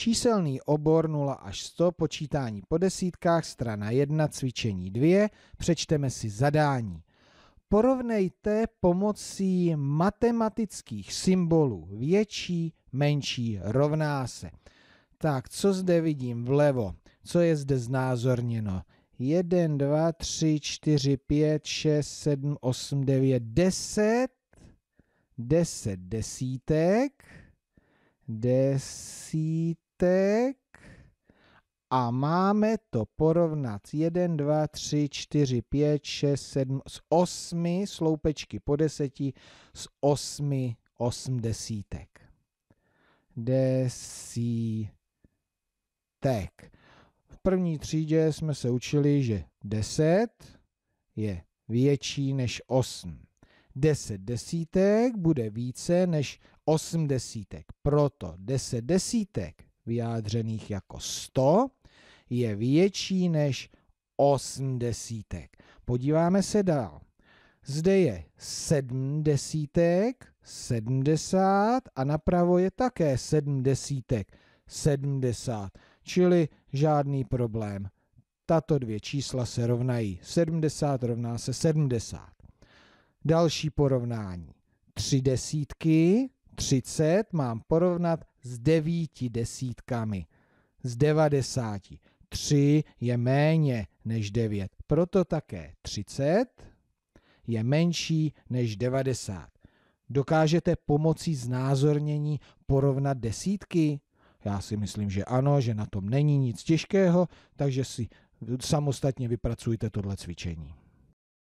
Číselný obor 0 až 100, počítání po desítkách, strana 1, cvičení 2, přečteme si zadání. Porovnejte pomocí matematických symbolů větší, menší, rovná se. Tak, co zde vidím vlevo? Co je zde znázorněno? 1, 2, 3, 4, 5, 6, 7, 8, 9, 10. 10 desítek. Desít zbytek a máme to porovnat 1, 2, 3, 4, 5, 6, 7, z 8 sloupečky po 10, z 8 osm desítek. Desítek. V první třídě jsme se učili, že 10 je větší než 8. 10 desítek bude více než 8 desítek. Proto 10 desítek vyjádřených jako 100, je větší než 8 desítek. Podíváme se dál. Zde je 7 desítek, 70 a napravo je také 7 desítek, 70, čili žádný problém. Tato dvě čísla se rovnají. 70 rovná se 70. Další porovnání. 3 desítky, 30 mám porovnat s 9 desítkami. Z 90. 3 je méně než 9, proto také 30 je menší než 90. Dokážete pomocí znázornění porovnat desítky? Já si myslím, že ano, že na tom není nic těžkého, takže si samostatně vypracujte tohle cvičení.